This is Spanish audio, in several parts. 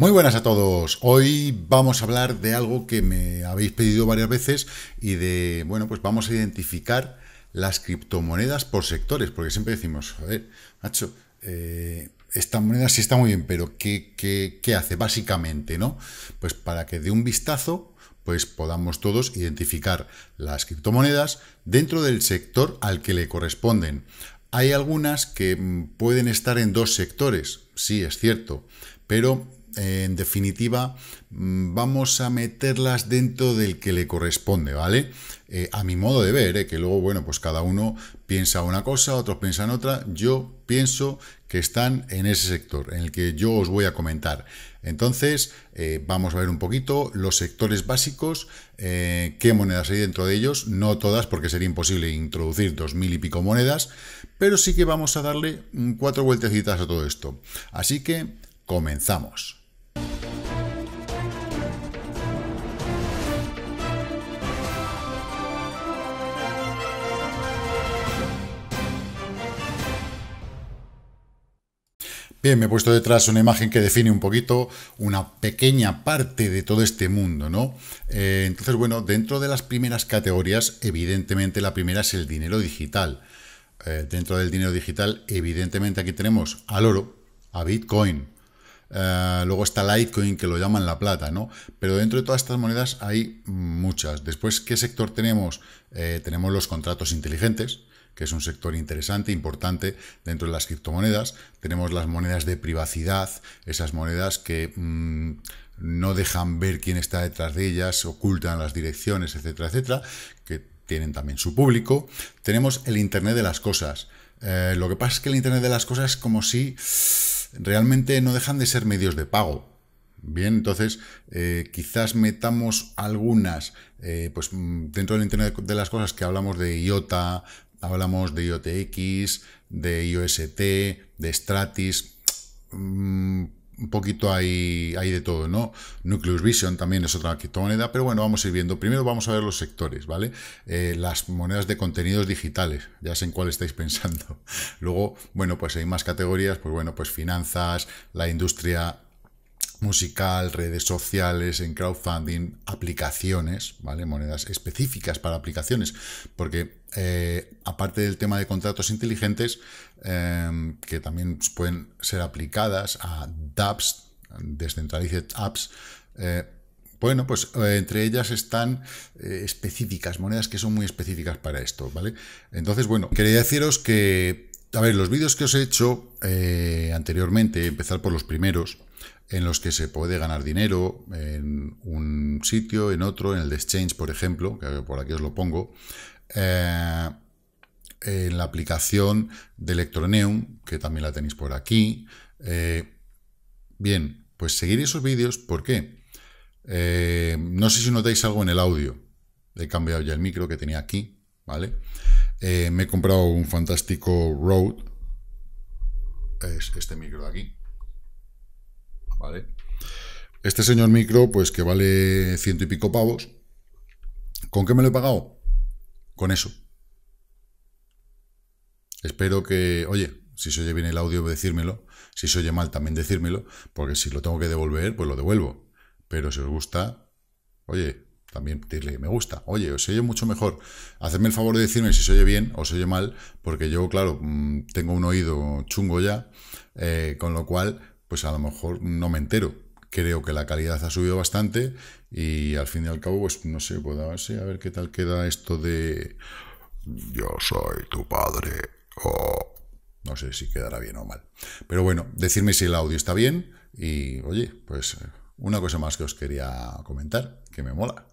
Muy buenas a todos. Hoy vamos a hablar de algo que me habéis pedido varias veces y de, bueno, pues vamos a identificar las criptomonedas por sectores, porque siempre decimos, joder, macho, eh, esta moneda sí está muy bien, pero ¿qué, hace básicamente, no? Pues para que de un vistazo pues podamos todos identificar las criptomonedas dentro del sector al que le corresponden. Hay algunas que pueden estar en dos sectores, sí, es cierto, pero en definitiva, mm, vamos a meterlas dentro del que le corresponde, ¿vale? Eh, a mi modo de ver, eh, que luego, bueno, pues cada uno piensa una cosa, otros piensan otra. Yo pienso que están en ese sector, en el que yo os voy a comentar. Entonces, eh, vamos a ver un poquito los sectores básicos, qué monedas hay dentro de ellos, no todas, porque sería imposible introducir dos mil y pico monedas, pero sí que vamos a darle cuatro vueltecitas a todo esto. Así que, comenzamos. Bien, me he puesto detrás una imagen que define un poquito una pequeña parte de todo este mundo, ¿no? Eh, entonces, bueno, dentro de las primeras categorías, evidentemente la primera es el dinero digital. Eh, dentro del dinero digital, evidentemente aquí tenemos al oro, a Bitcoin, eh, luego está Litecoin, que lo llaman la plata, ¿no? Pero dentro de todas estas monedas hay muchas. Después, ¿qué sector tenemos? Eh, tenemos los contratos inteligentes, que es un sector interesante, importante dentro de las criptomonedas. Tenemos las monedas de privacidad, esas monedas que mm, no dejan ver quién está detrás de ellas, ocultan las direcciones, etcétera, etcétera, que tienen también su público. Tenemos el Internet de las cosas. Eh, lo que pasa es que el Internet de las cosas es como si realmente no dejan de ser medios de pago. Bien, entonces eh, quizás metamos algunas, eh, pues mm, dentro del Internet de las Cosas que hablamos de IOTA, hablamos de IOTX, de IOST, de Stratis, mm, un poquito hay, hay de todo, ¿no? Nucleus Vision también es otra criptomoneda, pero bueno, vamos a ir viendo. Primero vamos a ver los sectores, ¿vale? Eh, las monedas de contenidos digitales, ya sé en cuál estáis pensando. Luego, bueno, pues hay más categorías, pues bueno, pues finanzas, la industria musical, redes sociales, en crowdfunding, aplicaciones, ¿vale? Monedas específicas para aplicaciones, porque eh, aparte del tema de contratos inteligentes, em, que también pueden ser aplicadas a dApps, Decentralized Apps, eh, bueno, pues eh, entre ellas están específicas, monedas que son muy específicas para esto, ¿vale? Entonces, bueno, quería deciros que, a ver, los vídeos que os he hecho anteriormente, empezar por los primeros, en los que se puede ganar dinero en un sitio, en otro, en el de Exchange, por ejemplo, que por aquí os lo pongo, eh, en la aplicación de Electroneum, que también la tenéis por aquí. Eh, bien, pues seguir esos vídeos, ¿por qué? Eh, no sé si notáis algo en el audio. He cambiado ya el micro que tenía aquí, ¿vale? me he comprado un fantástico Rode. Es este micro de aquí. ¿Vale? Este señor micro, pues que vale ciento y pico pavos. ¿Con qué me lo he pagado? con eso. Espero que, oye, si se oye bien el audio, decírmelo. Si se oye mal, también decírmelo. Porque si lo tengo que devolver, pues lo devuelvo. Pero si os gusta, oye, también decirle me gusta. Oye, os oye mucho mejor. Hacedme el favor de decirme si se oye bien o se oye mal. Porque yo, claro, mm, tengo un oído chungo ya. Eh, con lo cual, pues a lo mejor no me entero creo que la calidad ha subido bastante y al fin y al cabo, pues no sé, puedo a ver qué tal queda esto de yo soy tu padre o no sé si quedará bien o mal. Pero bueno, decirme si el audio está bien y oye, pues una cosa más que os quería comentar, que me mola.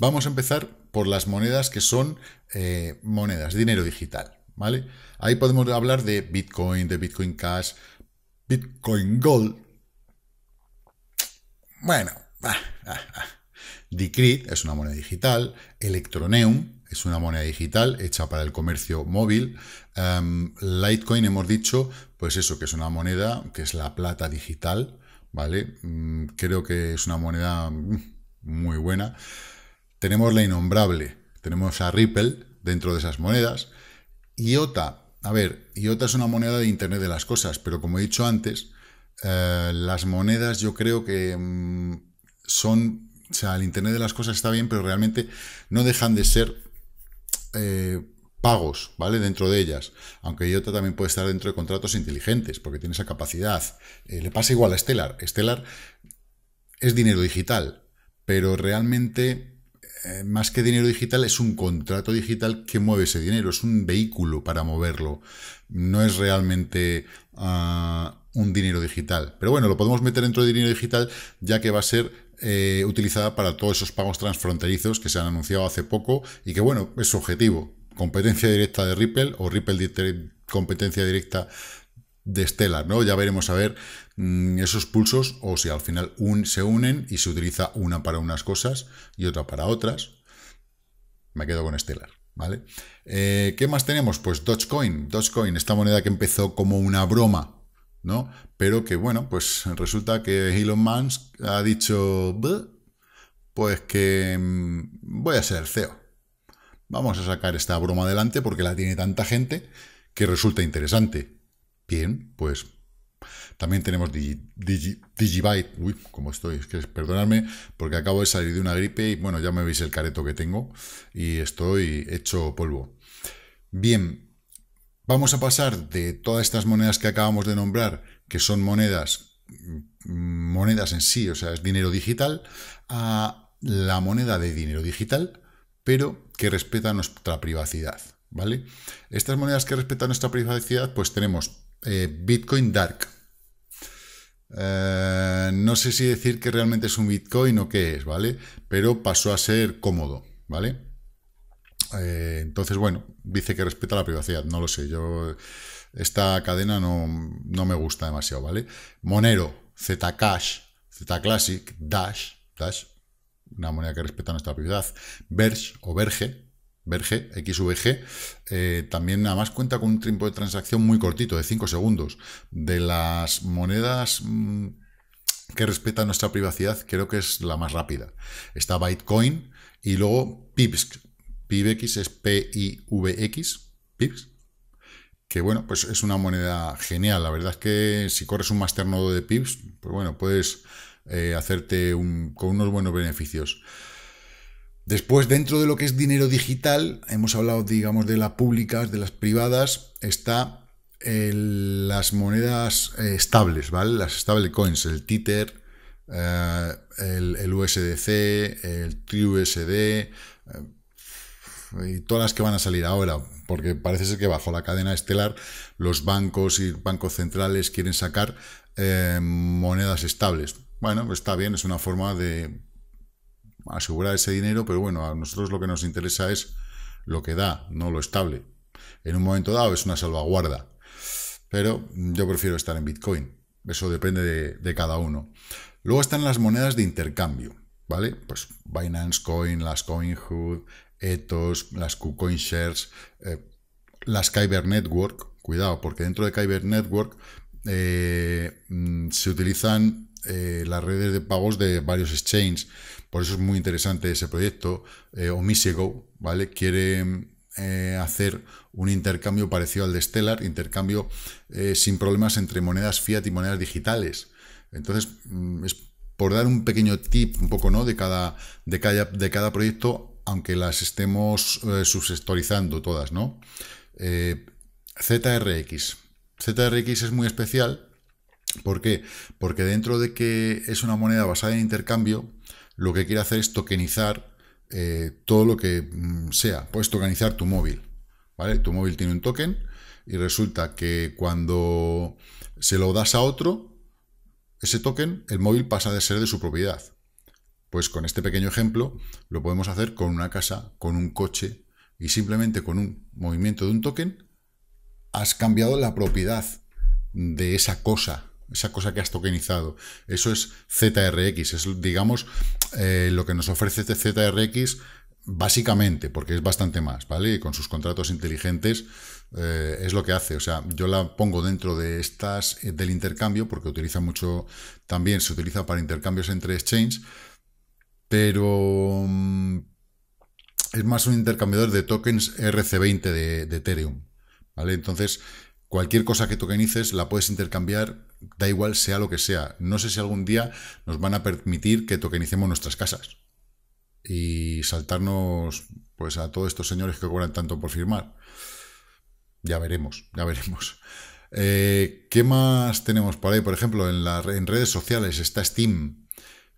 Vamos a empezar por las monedas que son eh, monedas, dinero digital, ¿vale? Ahí podemos hablar de Bitcoin, de Bitcoin Cash, Bitcoin Gold, bueno, es una moneda digital, Electroneum es una moneda digital hecha para el comercio móvil, em, Litecoin hemos dicho, pues eso, que es una moneda que es la plata digital, ¿vale? Mm, creo que es una moneda mm, muy buena. Tenemos la innombrable, tenemos a Ripple dentro de esas monedas, IOTA, a ver, IOTA es una moneda de Internet de las Cosas, pero como he dicho antes, eh, las monedas yo creo que mm, son, o sea, el Internet de las Cosas está bien, pero realmente no dejan de ser eh, pagos, ¿vale? Dentro de ellas. Aunque IOTA también puede estar dentro de contratos inteligentes, porque tiene esa capacidad. Eh, le pasa igual a Stellar. Stellar es dinero digital, pero realmente, más que dinero digital, es un contrato digital que mueve ese dinero, es un vehículo para moverlo. No es realmente... Ah, un dinero digital. Pero bueno, lo podemos meter dentro de dinero digital ya que va a ser eh, utilizada para todos esos pagos transfronterizos que se han anunciado hace poco y que bueno, es objetivo. Competencia directa de Ripple o Ripple competencia directa de Stellar, ¿no? Ya veremos a ver mm, esos pulsos o si al final se unen y se utiliza una para unas cosas y otra para otras. Me quedo con Stellar. ¿Vale? Eh, ¿Qué más tenemos? Pues Dogecoin. Dogecoin, esta moneda que empezó como una broma ¿no? Pero que, bueno, pues resulta que Elon Musk ha dicho, pues que mm, voy a ser CEO. Vamos a sacar esta broma adelante porque la tiene tanta gente que resulta interesante. Bien, pues también tenemos Digi, Digibyte. Uy, como estoy, es que perdonadme porque acabo de salir de una gripe y bueno, ya me veis el careto que tengo y estoy hecho polvo. Bien, Vamos a pasar de todas estas monedas que acabamos de nombrar, que son monedas, mm, monedas en sí, o sea, es dinero digital, a la moneda de dinero digital, pero que respeta nuestra privacidad, ¿vale? Estas monedas que respetan nuestra privacidad, pues tenemos eh, Bitcoin Dark. Eh, no sé si decir que realmente es un Bitcoin o qué es, ¿vale? Pero pasó a ser cómodo, ¿vale? Eh, entonces, bueno, dice que respeta la privacidad, no lo sé, yo esta cadena no, me gusta demasiado, ¿vale? Monero, Zcash, Zclassic, Dash, Dash, una moneda que respeta nuestra privacidad, Verge o Verge, Verge, XVG, eh, también además cuenta con un tiempo de transacción muy cortito, de 5 segundos. De las monedas mm, que respetan nuestra privacidad, creo que es la más rápida. Está Bitcoin y luego pips PIBX es p i que bueno, pues es una moneda genial. La verdad es que si corres un masternodo de PIBS, pues bueno, puedes eh, hacerte con unos buenos beneficios. Después, dentro de lo que es dinero digital, hemos hablado, digamos, de las públicas, de las privadas, está las monedas eh, estables, ¿vale? Las coins, el Tether, eh, el, USDC, el TRIUSD y todas las que van a salir ahora, porque parece ser que bajo la cadena estelar los bancos y bancos centrales quieren sacar eh, monedas estables. Bueno, pues está bien, es una forma de asegurar ese dinero, pero bueno, a nosotros lo que nos interesa es lo que da, no lo estable. En un momento dado es una salvaguarda, pero yo prefiero estar en Bitcoin. Eso depende de, de cada uno. Luego están las monedas de intercambio, ¿vale? Pues Binance Coin, las Coinhood, Ethos, las KuCoin Shares, eh, las Kyber Network. Cuidado, porque dentro de Kyber Network eh, mm, se utilizan eh, las redes de pagos de varios exchanges. Por eso es muy interesante ese proyecto. Omisego, ¿vale? Quiere hacer un intercambio parecido al de Stellar, intercambio sin problemas entre monedas fiat y monedas digitales. Entonces, mm, es por dar un pequeño tip, un poco, ¿no? De cada, de de cada proyecto aunque las estemos eh, subsectorizando todas, ¿no? Eh, ZRX. ZRX es muy especial. ¿Por qué? Porque dentro de que es una moneda basada en intercambio, lo que quiere hacer es tokenizar eh, todo lo que mm, sea. Puedes tokenizar tu móvil. ¿vale? Tu móvil tiene un token y resulta que cuando se lo das a otro, ese token, el móvil pasa de ser de su propiedad. Pues con este pequeño ejemplo lo podemos hacer con una casa, con un coche y simplemente con un movimiento de un token has cambiado la propiedad de esa cosa, esa cosa que has tokenizado. Eso es ZRX, es digamos eh, lo que nos ofrece este ZRX básicamente, porque es bastante más, ¿vale? con sus contratos inteligentes eh, es lo que hace. O sea, yo la pongo dentro de estas eh, del intercambio, porque utiliza mucho, también se utiliza para intercambios entre exchanges pero mm, es más un intercambiador de tokens RC20 de, Ethereum. ¿vale? Entonces, cualquier cosa que tokenices la puedes intercambiar, da igual sea lo que sea. No sé si algún día nos van a permitir que tokenicemos nuestras casas y saltarnos pues a todos estos señores que cobran tanto por firmar. Ya veremos, ya veremos. Eh, ¿Qué más tenemos por ahí? Por ejemplo, en, en redes sociales está Steam.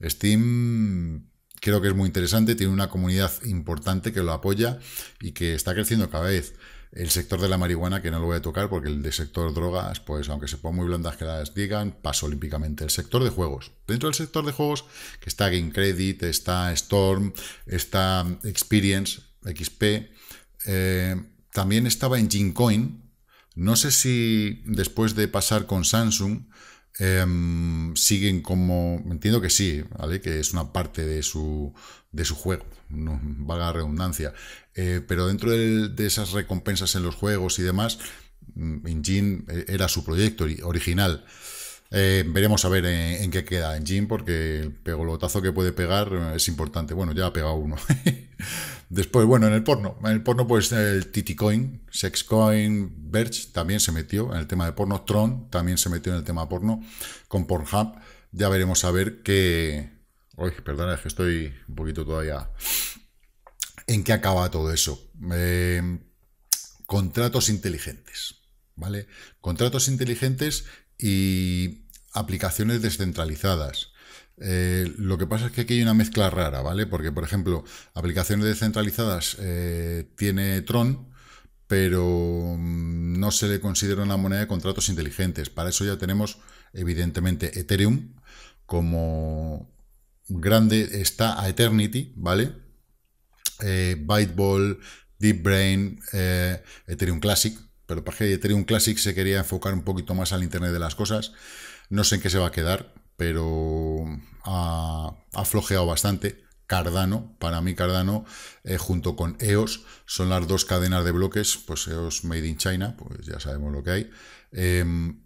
Steam creo que es muy interesante, tiene una comunidad importante que lo apoya y que está creciendo cada vez. El sector de la marihuana, que no lo voy a tocar porque el de sector drogas, pues aunque se pongan muy blandas que las digan, pasa olímpicamente. El sector de juegos. Dentro del sector de juegos, que está Game Credit, está Storm, está Experience, XP. Eh, también estaba en Gincoin. No sé si después de pasar con Samsung, Em, siguen como. Entiendo que sí, ¿vale? Que es una parte de su, de su juego, no, vaga redundancia. Eh, pero dentro de esas recompensas en los juegos y demás, Engine mm, eh, era su proyecto original. Eh, veremos a ver en, qué queda en Jim, porque el pegolotazo que puede pegar eh, es importante. Bueno, ya ha pegado uno. Después, bueno, en el porno. En el porno, pues el Titicoin, Sexcoin, Verge también se metió en el tema de porno. Tron también se metió en el tema porno con Pornhub. Ya veremos a ver qué. oye perdona, es que estoy un poquito todavía. ¿En qué acaba todo eso? Em, contratos inteligentes. ¿Vale? Contratos inteligentes y aplicaciones descentralizadas. Eh, lo que pasa es que aquí hay una mezcla rara, ¿vale? Porque, por ejemplo, aplicaciones descentralizadas eh, tiene Tron, pero mm, no se le considera una moneda de contratos inteligentes. Para eso ya tenemos, evidentemente, Ethereum como grande está a Eternity, ¿vale? Eh, Byteball, Deep Brain, Ethereum Classic, pero para que Ethereum Classic se quería enfocar un poquito más al Internet de las cosas. No sé en qué se va a quedar, pero ha, flojeado bastante. Cardano, para mí Cardano, eh, junto con EOS, son las dos cadenas de bloques, pues EOS Made in China, pues ya sabemos lo que hay. Em,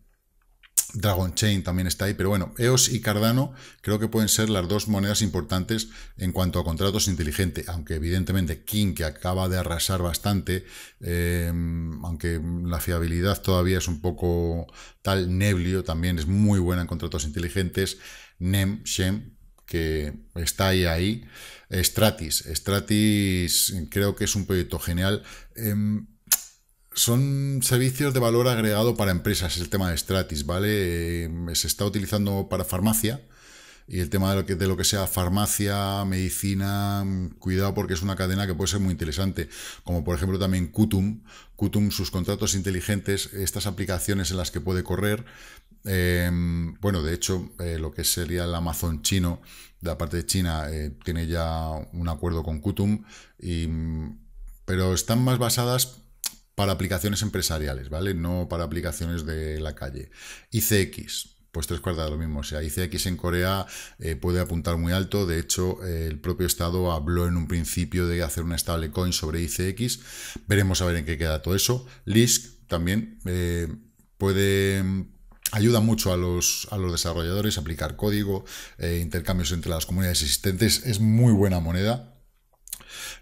Dragon Chain también está ahí, pero bueno, EOS y Cardano creo que pueden ser las dos monedas importantes en cuanto a contratos inteligentes, aunque evidentemente King, que acaba de arrasar bastante, em, aunque la fiabilidad todavía es un poco tal, Neblio también es muy buena en contratos inteligentes, NEM, SHEM, que está ahí, ahí, Stratis, Stratis creo que es un proyecto genial. Em, son servicios de valor agregado para empresas, es el tema de Stratis, ¿vale? Eh, se está utilizando para farmacia y el tema de lo que, de lo que sea farmacia, medicina, mm, cuidado porque es una cadena que puede ser muy interesante, como por ejemplo también Kutum, Kutum, sus contratos inteligentes, estas aplicaciones en las que puede correr, em, bueno, de hecho, eh, lo que sería el Amazon chino, la parte de China, eh, tiene ya un acuerdo con Kutum, mm, pero están más basadas para aplicaciones empresariales, ¿vale? No para aplicaciones de la calle. ICX, pues tres cuartas de lo mismo. O sea, ICX en Corea eh, puede apuntar muy alto. De hecho, eh, el propio Estado habló en un principio de hacer una stablecoin sobre ICX. Veremos a ver en qué queda todo eso. LISC también eh, puede... Ayuda mucho a los, a los desarrolladores a aplicar código, intercambios entre las comunidades existentes. Es muy buena moneda.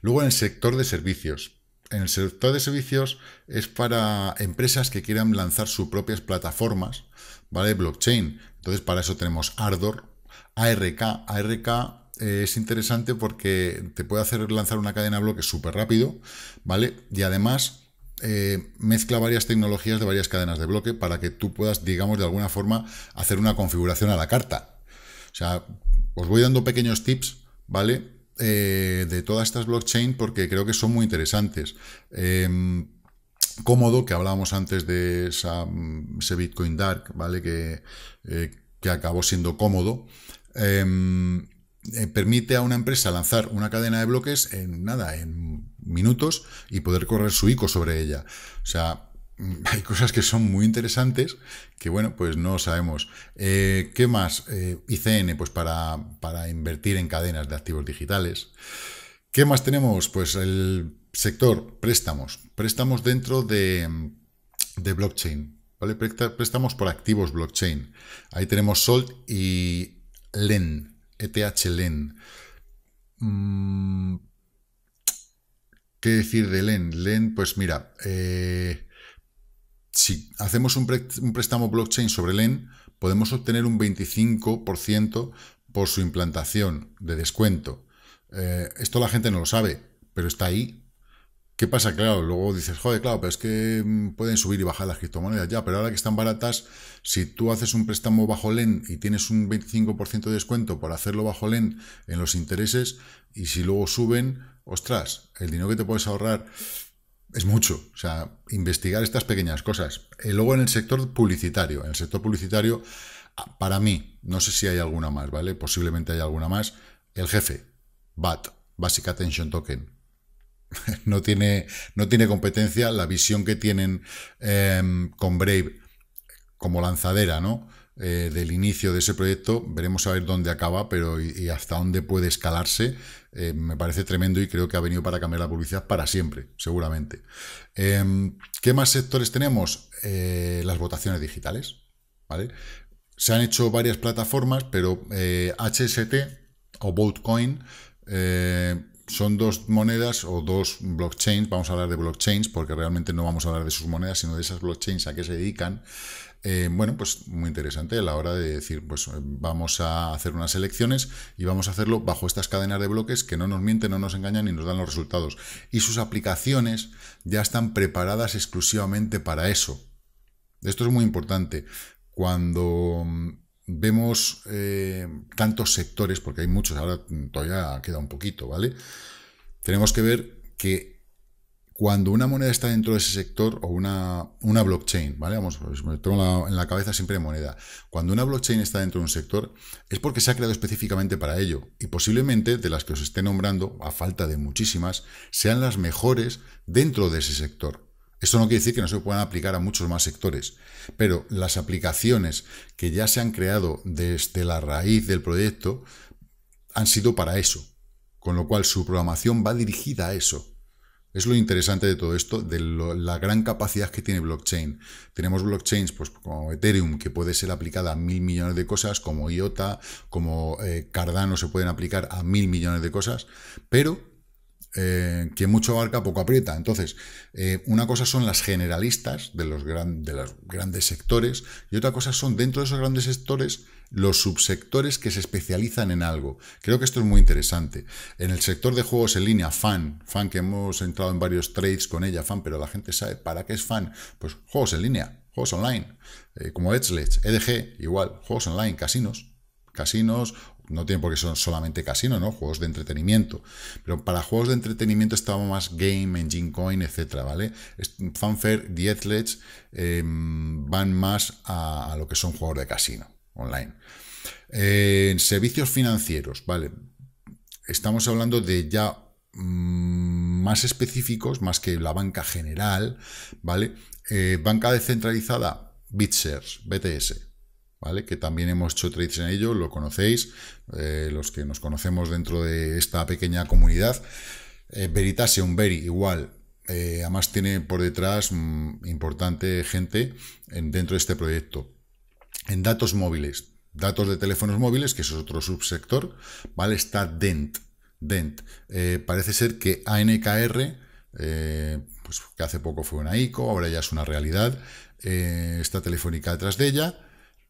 Luego en el sector de servicios, en el sector de servicios es para empresas que quieran lanzar sus propias plataformas, ¿vale? Blockchain. Entonces, para eso tenemos Ardor, ARK. ARK eh, es interesante porque te puede hacer lanzar una cadena de bloques súper rápido, ¿vale? Y además eh, mezcla varias tecnologías de varias cadenas de bloque para que tú puedas, digamos, de alguna forma hacer una configuración a la carta. O sea, os voy dando pequeños tips, ¿vale? Eh, de todas estas blockchains porque creo que son muy interesantes. Em, cómodo, que hablábamos antes de mm, ese Bitcoin Dark, ¿vale? Que, eh, que acabó siendo cómodo. Em, eh, permite a una empresa lanzar una cadena de bloques en nada, en minutos y poder correr su ICO sobre ella. O sea, hay cosas que son muy interesantes que, bueno, pues no sabemos. Eh, ¿Qué más? Eh, ICN, pues para, para, invertir en cadenas de activos digitales. ¿Qué más tenemos? Pues el sector préstamos. Préstamos dentro de, blockchain. ¿vale? Préstamos por activos blockchain. Ahí tenemos SOLT y LEN. ETH LEN. Mm, ¿Qué decir de LEN? LEN, pues mira... Eh, si hacemos un, préstamo blockchain sobre LEN, podemos obtener un 25% por su implantación de descuento. Eh, esto la gente no lo sabe, pero está ahí. ¿Qué pasa? Claro, luego dices, joder, claro, pero es que mm, pueden subir y bajar las criptomonedas ya, pero ahora que están baratas, si tú haces un préstamo bajo LEN y tienes un 25% de descuento por hacerlo bajo LEN en los intereses, y si luego suben, ostras, el dinero que te puedes ahorrar es mucho. O sea, investigar estas pequeñas cosas. Eh, luego en el sector publicitario. En el sector publicitario, ah, para mí, no sé si hay alguna más, ¿vale? Posiblemente haya alguna más. El jefe, BAT, Basic Attention Token. no, tiene, no tiene competencia la visión que tienen em, con Brave como lanzadera, ¿no? Eh, del inicio de ese proyecto. Veremos a ver dónde acaba, pero y, hasta dónde puede escalarse. Eh, me parece tremendo y creo que ha venido para cambiar la publicidad para siempre, seguramente. Em, ¿Qué más sectores tenemos? Eh, las votaciones digitales. Se han hecho varias plataformas, pero HST o Votecoin son dos monedas o dos blockchains, vamos a hablar de blockchains porque realmente no vamos a hablar de sus monedas, sino de esas blockchains a qué se dedican, eh, bueno, pues muy interesante a la hora de decir, pues eh, vamos a hacer unas elecciones y vamos a hacerlo bajo estas cadenas de bloques que no nos mienten, no nos engañan y nos dan los resultados. Y sus aplicaciones ya están preparadas exclusivamente para eso. Esto es muy importante. Cuando mm, vemos eh, tantos sectores, porque hay muchos, ahora todavía queda un poquito, ¿vale? Tenemos que ver que cuando una moneda está dentro de ese sector o una, una blockchain, ¿vale? Vamos, me tengo en la cabeza siempre moneda. Cuando una blockchain está dentro de un sector es porque se ha creado específicamente para ello y posiblemente de las que os esté nombrando, a falta de muchísimas, sean las mejores dentro de ese sector. Esto no quiere decir que no se puedan aplicar a muchos más sectores, pero las aplicaciones que ya se han creado desde la raíz del proyecto han sido para eso, con lo cual su programación va dirigida a eso. Es lo interesante de todo esto, de la gran capacidad que tiene blockchain. Tenemos blockchains pues, como Ethereum, que puede ser aplicada a mil millones de cosas, como IOTA, como eh, Cardano se pueden aplicar a mil millones de cosas, pero eh, que mucho abarca, poco aprieta. Entonces, eh, una cosa son las generalistas de los, grandes sectores y otra cosa son dentro de esos grandes sectores los subsectores que se especializan en algo. Creo que esto es muy interesante. En el sector de juegos en línea, fan, fan que hemos entrado en varios trades con ella, fan, pero la gente sabe para qué es fan. Pues juegos en línea, juegos online, eh, como Edge, EDG, e igual, juegos online, casinos, casinos no tiene porque son solamente casino, ¿no? Juegos de entretenimiento. Pero para juegos de entretenimiento estaba más Game, Engine Coin, etcétera, ¿vale? Fanfare, Diezlets eh, em, van más a, lo que son juegos de casino online. en servicios financieros, ¿vale? Estamos hablando de ya mm, más específicos, más que la banca general, ¿vale? Eh, banca descentralizada, BitShares, BTS, que también hemos hecho trades en ello, lo conocéis, eh, los que nos conocemos dentro de esta pequeña comunidad. Eh, un Veri, igual. Eh, además tiene por detrás mm, importante gente dentro de este proyecto. En datos móviles, datos de teléfonos móviles, que es otro subsector, ¿vale? Está Dent. Dent. Eh, parece ser que ANKR, pues que hace poco fue una ICO, ahora ya es una realidad, está Telefónica detrás de ella,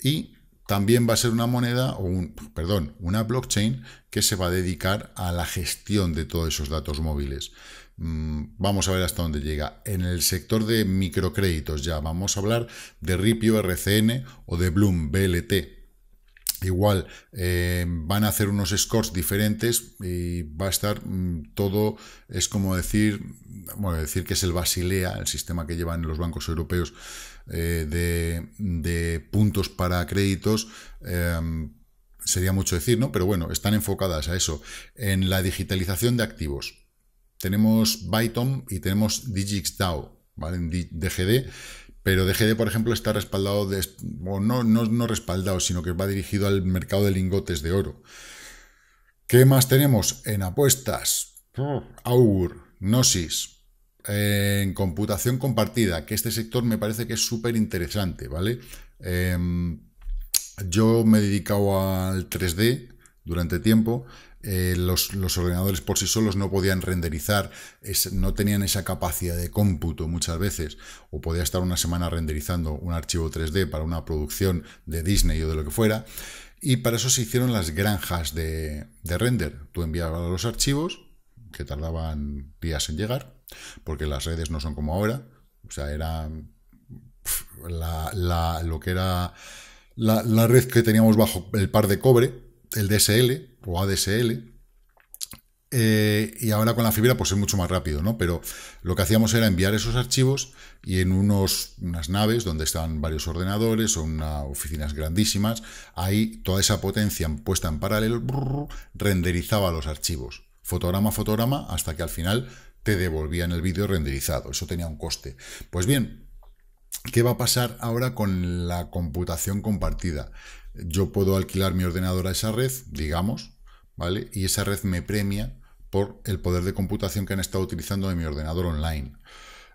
y también va a ser una moneda o un, perdón, una blockchain que se va a dedicar a la gestión de todos esos datos móviles. Mm, vamos a ver hasta dónde llega. En el sector de microcréditos ya vamos a hablar de Ripio RCN o de Bloom BLT, igual eh, van a hacer unos scores diferentes y va a estar mm, todo, es como decir, bueno, decir que es el Basilea, el sistema que llevan los bancos europeos eh, de, puntos para créditos. Em, sería mucho decir, ¿no? Pero bueno, están enfocadas a eso, en la digitalización de activos. Tenemos Bytom y tenemos DigixDAO, ¿vale? DGD pero DGD, por ejemplo, está respaldado, o no, no, respaldado, sino que va dirigido al mercado de lingotes de oro. ¿Qué más tenemos? En apuestas, Augur, Gnosis, en computación compartida, que este sector me parece que es súper interesante, ¿vale? Em, yo me he dedicado al 3D durante tiempo, eh, los, ordenadores por sí solos no podían renderizar, no tenían esa capacidad de cómputo muchas veces, o podía estar una semana renderizando un archivo 3D para una producción de Disney o de lo que fuera, y para eso se hicieron las granjas de, render. Tú enviabas los archivos, que tardaban días en llegar, porque las redes no son como ahora, o sea, era lo que era la, la red que teníamos bajo el par de cobre, el DSL o ADSL. Eh, y ahora con la fibra pues es mucho más rápido, ¿no? Pero lo que hacíamos era enviar esos archivos y en unos, unas naves donde están varios ordenadores o unas oficinas grandísimas, ahí toda esa potencia puesta en paralelo renderizaba los archivos, fotograma a fotograma, hasta que al final te devolvían el vídeo renderizado. Eso tenía un coste. Pues bien, ¿qué va a pasar ahora con la computación compartida? yo puedo alquilar mi ordenador a esa red, digamos, ¿vale? Y esa red me premia por el poder de computación que han estado utilizando en mi ordenador online.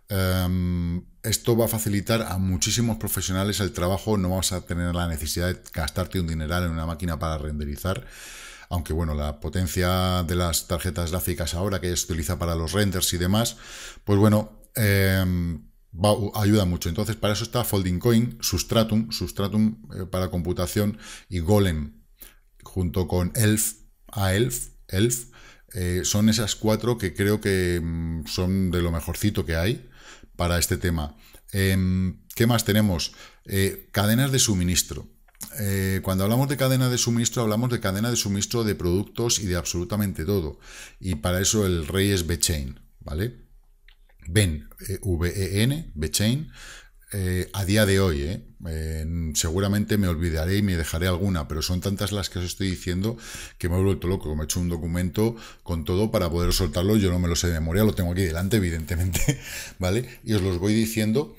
Em, esto va a facilitar a muchísimos profesionales el trabajo, no vas a tener la necesidad de gastarte un dineral en una máquina para renderizar, aunque bueno, la potencia de las tarjetas gráficas ahora que se utiliza para los renders y demás, pues bueno, em, ayuda mucho. Entonces, para eso está Folding Coin, Sustratum, Sustratum eh, para computación y Golem, junto con Elf, a Elf, Elf, eh, son esas cuatro que creo que mm, son de lo mejorcito que hay para este tema. Em, ¿Qué más tenemos? Eh, cadenas de suministro. cuando hablamos de cadena de suministro, hablamos de cadena de suministro de productos y de absolutamente todo. Y para eso el rey es b ¿vale? Ven, VEN, eh, v e eh, a día de hoy, eh, seguramente me olvidaré y me dejaré alguna, pero son tantas las que os estoy diciendo que me he vuelto loco, me he hecho un documento con todo para poder soltarlo, yo no me lo sé de memoria, lo tengo aquí delante, evidentemente, ¿vale? Y os los voy diciendo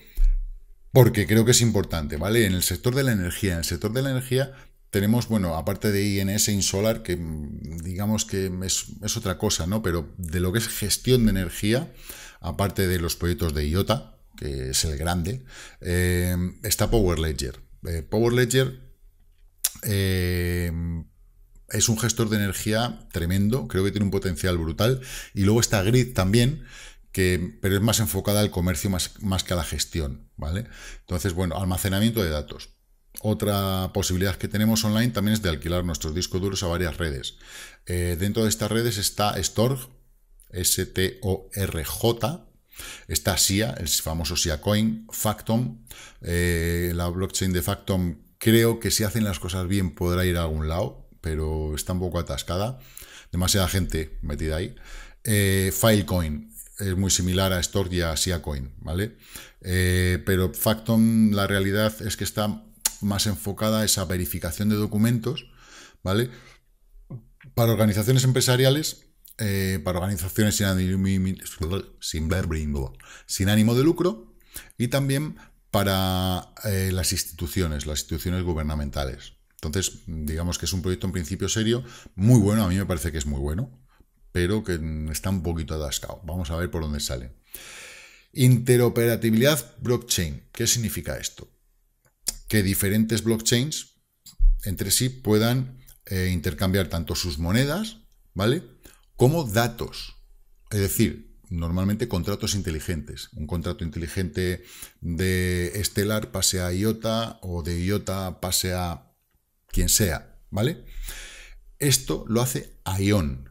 porque creo que es importante, ¿vale? En el sector de la energía, en el sector de la energía tenemos, bueno, aparte de INS Insolar, que mm, digamos que es, es otra cosa, ¿no? Pero de lo que es gestión de energía, aparte de los proyectos de IOTA, que es el grande, eh, está Power Ledger. Eh, Power Ledger eh, es un gestor de energía tremendo, creo que tiene un potencial brutal. Y luego está Grid también, que, pero es más enfocada al comercio más, que a la gestión. ¿vale? Entonces, bueno, almacenamiento de datos. Otra posibilidad que tenemos online también es de alquilar nuestros discos duros a varias redes. dentro de estas redes está Storg, STORJ, Está SIA, el famoso SIA Coin, Factom. Eh, la blockchain de Factom creo que si hacen las cosas bien podrá ir a algún lado, pero está un poco atascada. Demasiada gente metida ahí. Eh, Filecoin es muy similar a Stork y a SIA Coin, ¿vale? Eh, pero Factom, la realidad es que está más enfocada a esa verificación de documentos, ¿vale? Para organizaciones empresariales eh, para organizaciones sin ánimo, sin ánimo de lucro y también para eh, las instituciones, las instituciones gubernamentales. Entonces, digamos que es un proyecto en principio serio, muy bueno, a mí me parece que es muy bueno, pero que está un poquito atascado. Vamos a ver por dónde sale. Interoperatividad blockchain. ¿Qué significa esto? Que diferentes blockchains entre sí puedan eh, intercambiar tanto sus monedas, ¿vale? como datos. Es decir, normalmente contratos inteligentes. Un contrato inteligente de Estelar pase a IOTA o de IOTA pase a quien sea, ¿vale? Esto lo hace ION,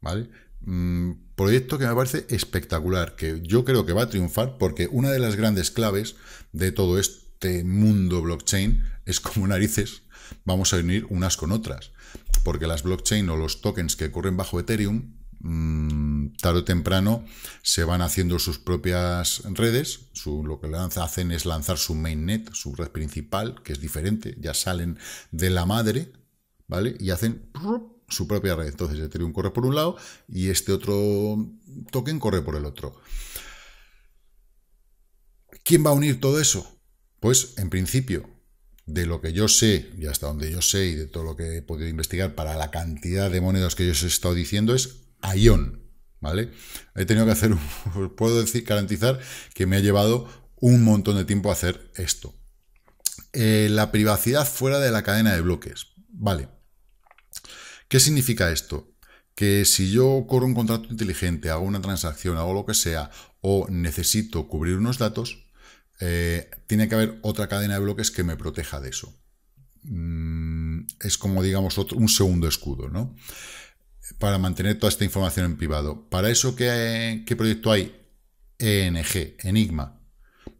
¿vale? Mm, proyecto que me parece espectacular, que yo creo que va a triunfar porque una de las grandes claves de todo este mundo blockchain es como narices vamos a unir unas con otras porque las blockchain o los tokens que corren bajo Ethereum mm, tarde o temprano se van haciendo sus propias redes, lo que hacen es lanzar su mainnet, su red principal, que es diferente, ya salen de la madre, ¿vale? Y hacen su propia red. Entonces Ethereum corre por un lado y este otro token corre por el otro. ¿Quién va a unir todo eso? Pues en principio de lo que yo sé, y hasta donde yo sé, y de todo lo que he podido investigar, para la cantidad de monedas que yo os he estado diciendo, es ION. ¿Vale? He tenido que hacer, un, puedo decir, garantizar que me ha llevado un montón de tiempo hacer esto. Eh, la privacidad fuera de la cadena de bloques. Vale. ¿Qué significa esto? Que si yo corro un contrato inteligente, hago una transacción, hago lo que sea, o necesito cubrir unos datos, eh, tiene que haber otra cadena de bloques que me proteja de eso. Mm, es como, digamos, un segundo escudo, ¿no? Para mantener toda esta información en privado. Para eso, ¿qué, qué proyecto hay? ENG, Enigma.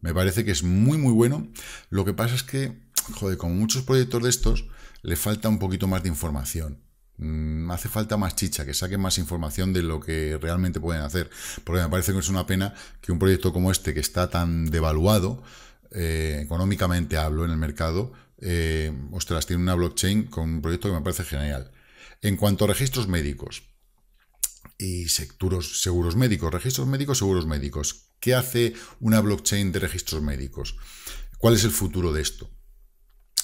Me parece que es muy, muy bueno. Lo que pasa es que, joder, como muchos proyectos de estos, le falta un poquito más de información. Mm, hace falta más chicha, que saquen más información de lo que realmente pueden hacer. Porque me parece que es una pena que un proyecto como este, que está tan devaluado, eh, económicamente hablo en el mercado, eh, ostras, tiene una blockchain con un proyecto que me parece genial. En cuanto a registros médicos y seguros médicos, registros médicos, seguros médicos, ¿qué hace una blockchain de registros médicos? ¿Cuál es el futuro de esto?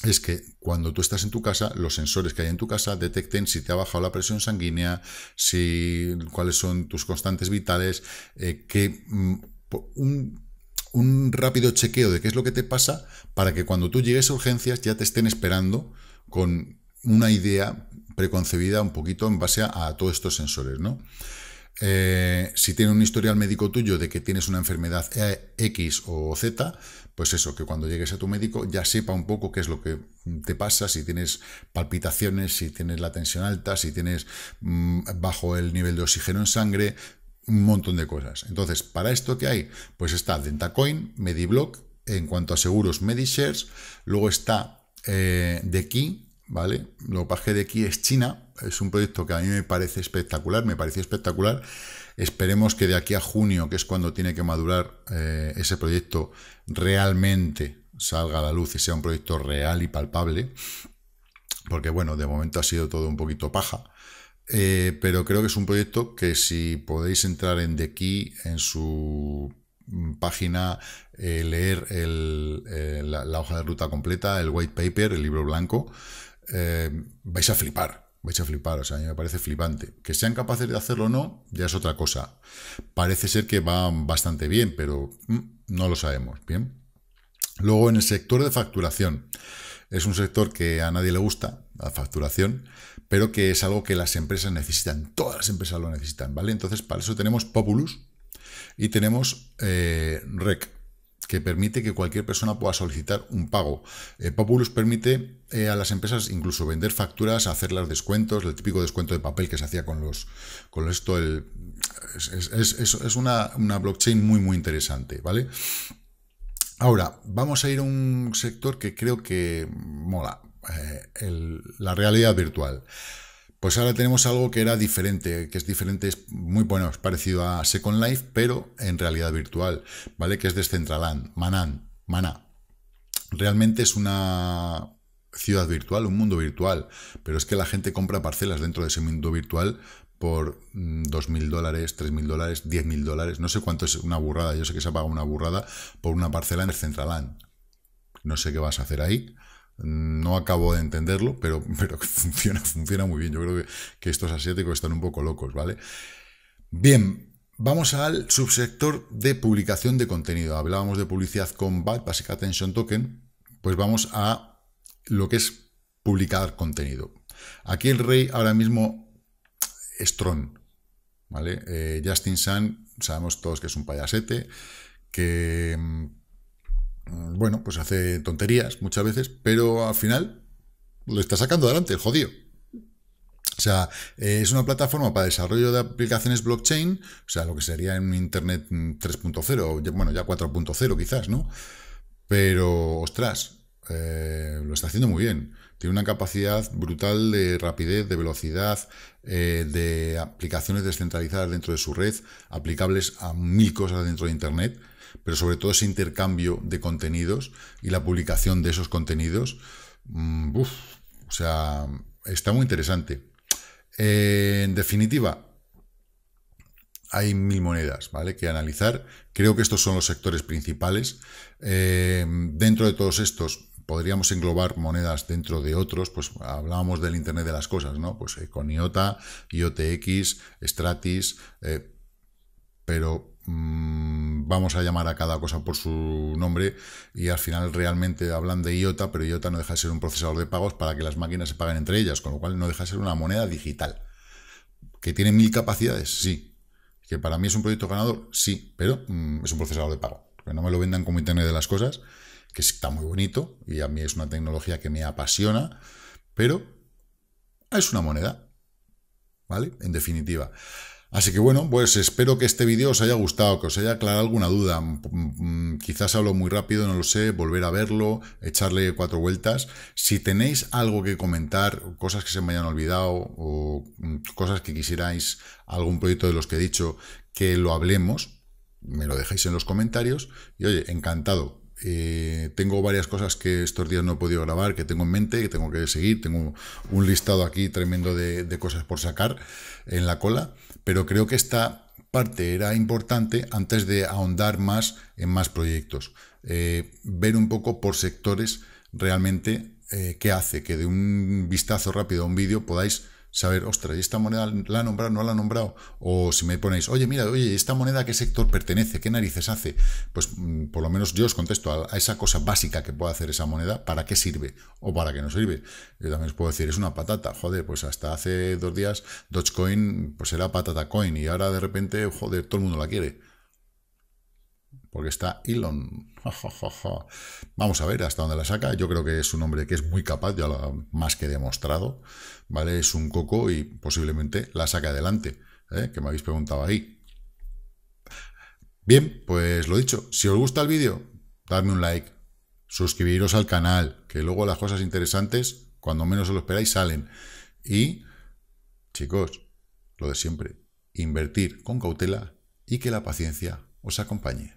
es que cuando tú estás en tu casa, los sensores que hay en tu casa detecten si te ha bajado la presión sanguínea, si cuáles son tus constantes vitales, eh, que mm, un, rápido chequeo de qué es lo que te pasa para que cuando tú llegues a urgencias ya te estén esperando con una idea preconcebida un poquito en base a, a todos estos sensores, ¿no? Eh, si tiene un historial médico tuyo de que tienes una enfermedad e, X o Z, pues eso, que cuando llegues a tu médico ya sepa un poco qué es lo que mm, te pasa, si tienes palpitaciones, si tienes la tensión alta, si tienes mm, bajo el nivel de oxígeno en sangre, un montón de cosas. Entonces, para esto que hay, pues está Dentacoin, Mediblock, en cuanto a seguros, Medishares, luego está eh, The Key, ¿vale? Lo que de aquí es China, es un proyecto que a mí me parece espectacular, me parece espectacular. Esperemos que de aquí a junio, que es cuando tiene que madurar eh, ese proyecto, realmente salga a la luz y sea un proyecto real y palpable. Porque bueno, de momento ha sido todo un poquito paja. Eh, pero creo que es un proyecto que si podéis entrar en The Key, en su mm, página, eh, leer la, la, hoja de ruta completa, el white paper, el libro blanco, vais a flipar vais a flipar, o sea, a mí me parece flipante. Que sean capaces de hacerlo o no, ya es otra cosa. Parece ser que van bastante bien, pero mm, no lo sabemos, ¿bien? Luego, en el sector de facturación. Es un sector que a nadie le gusta, la facturación, pero que es algo que las empresas necesitan, todas las empresas lo necesitan, ¿vale? Entonces, para eso tenemos Populus y tenemos eh, REC, que permite que cualquier persona pueda solicitar un pago. Eh, Populus permite eh, a las empresas incluso vender facturas, hacerles descuentos, el típico descuento de papel que se hacía con los con esto. es, una, una, blockchain muy, muy interesante, ¿vale? Ahora, vamos a ir a un sector que creo que mola, eh, la realidad virtual. Pues ahora tenemos algo que era diferente, que es diferente, es muy bueno, es parecido a Second Life, pero en realidad virtual, ¿vale? Que es de Decentraland, Manan, Mana. Realmente es una ciudad virtual, un mundo virtual, pero es que la gente compra parcelas dentro de ese mundo virtual por 2.000 mm, dólares, 3.000 dólares, 10.000 dólares, no sé cuánto es una burrada, yo sé que se ha pagado una burrada por una parcela en el Centraland. No sé qué vas a hacer ahí, no acabo de entenderlo, pero, pero funciona, funciona muy bien. Yo creo que, estos asiáticos están un poco locos, ¿vale? Bien, Vamos al subsector de publicación de contenido. Hablábamos de publicidad con BAT, Basic Attention Token. Pues vamos a lo que es publicar contenido. Aquí el rey ahora mismo es Tron. ¿vale? Eh, Justin Sun, sabemos todos que es un payasete, que mm, Mm, bueno, pues hace tonterías muchas veces, pero al final lo está sacando adelante, el jodido. O sea, eh, es una plataforma para desarrollo de aplicaciones blockchain, o sea, lo que sería en Internet 3.0, mm, bueno, ya 4.0 quizás, ¿no? Pero, ostras, eh, lo está haciendo muy bien. Tiene una capacidad brutal de rapidez, de velocidad, eh, de aplicaciones descentralizadas dentro de su red, aplicables a mil cosas dentro de Internet pero sobre todo ese intercambio de contenidos y la publicación de esos contenidos, mm, o sea, está muy interesante. Eh, en definitiva, hay mil monedas, ¿vale? Que analizar. Creo que estos son los sectores principales. Eh, dentro de todos estos, podríamos englobar monedas dentro de otros, pues hablábamos del Internet de las cosas, ¿no? Pues eh, con IOTA, IOTX, Stratis, pero mm, vamos a llamar a cada cosa por su nombre y al final realmente hablan de IOTA, pero IOTA no deja de ser un procesador de pagos para que las máquinas se paguen entre ellas, con lo cual no deja de ser una moneda digital. ¿Que tiene mil capacidades? Sí. ¿Que para mí es un proyecto ganador? Sí, pero mm, es un procesador de pago. Que no me lo vendan como Internet de las Cosas, que está muy bonito y a mí es una tecnología que me apasiona, pero es una moneda. ¿Vale? En definitiva. Así que bueno, pues espero que este vídeo os haya gustado, que os haya aclarado alguna duda. Mm, mm, mm, quizás hablo muy rápido, no lo sé, volver a verlo, echarle cuatro vueltas. Si tenéis algo que comentar, cosas que se me hayan olvidado o cosas que quisierais, algún proyecto de los que he dicho, que lo hablemos, me lo dejéis en los comentarios. Y oye, encantado eh, tengo varias cosas que estos días no he podido grabar, que tengo en mente, que tengo que seguir. Tengo un listado aquí tremendo de, cosas por sacar en la cola, pero creo que esta parte era importante antes de ahondar más en más proyectos. Eh, ver un poco por sectores realmente eh, qué hace, que de un vistazo rápido a un vídeo podáis saber, ostras, ¿y esta moneda la ha nombrado, no la ha nombrado? O si me ponéis, oye, mira, oye, ¿esta moneda a qué sector pertenece? ¿Qué narices hace? Pues mm, por lo menos yo os contesto a, esa cosa básica que puede hacer esa moneda, ¿para qué sirve? ¿O para qué no sirve? Yo también os puedo decir, es una patata, joder, pues hasta hace dos días Dogecoin pues era patata coin y ahora de repente, joder, todo el mundo la quiere porque está Elon. Vamos a ver hasta dónde la saca. Yo creo que es un hombre que es muy capaz, ya lo más que demostrado, ¿vale? Es un coco y posiblemente la saca adelante, ¿eh? que me habéis preguntado ahí. Bien, pues lo dicho, si os gusta el vídeo, dadme un like, suscribiros al canal, que luego las cosas interesantes, cuando menos os lo esperáis, salen. Y, chicos, lo de siempre, invertir con cautela y que la paciencia os acompañe.